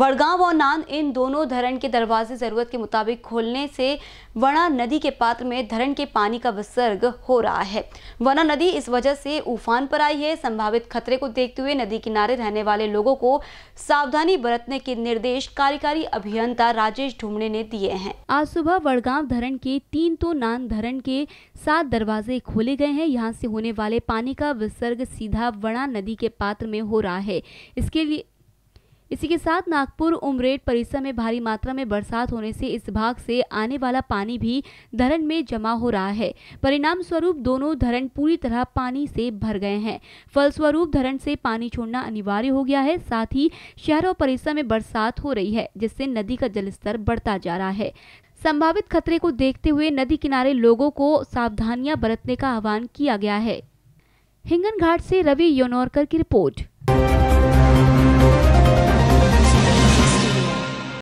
वड़गांव और नान इन दोनों धरण के दरवाजे जरूरत के मुताबिक खोलने से वना नदी के पात्र में धरण के पानी का विसर्ग हो रहा है वना नदी इस वजह से उफान पर आई है संभावित खतरे को देखते हुए नदी किनारे रहने वाले लोगों को सावधानी बरतने के निर्देश कार्यकारी अभियंता राजेश ढूमड़े ने दिए हैं आज सुबह वड़गांव धरण के तीन तो नान धरण के सात दरवाजे खोले गए हैं यहाँ से होने वाले पानी का विसर्ग सीधा वड़ा नदी के पात्र में हो रहा है इसके लिए इसी के साथ नागपुर उमरेड परिसर में भारी मात्रा में बरसात होने से इस भाग से आने वाला पानी भी धरण में जमा हो रहा है परिणाम स्वरूप दोनों धरण पूरी तरह पानी से भर गए हैं फलस्वरूप धरण से पानी छोड़ना अनिवार्य हो गया है साथ ही शहर और परिसर में बरसात हो रही है जिससे नदी का जलस्तर बढ़ता जा रहा है संभावित खतरे को देखते हुए नदी किनारे लोगों को सावधानियां बरतने का आह्वान किया गया है हिंगन घाट से रवि योनौरकर की रिपोर्ट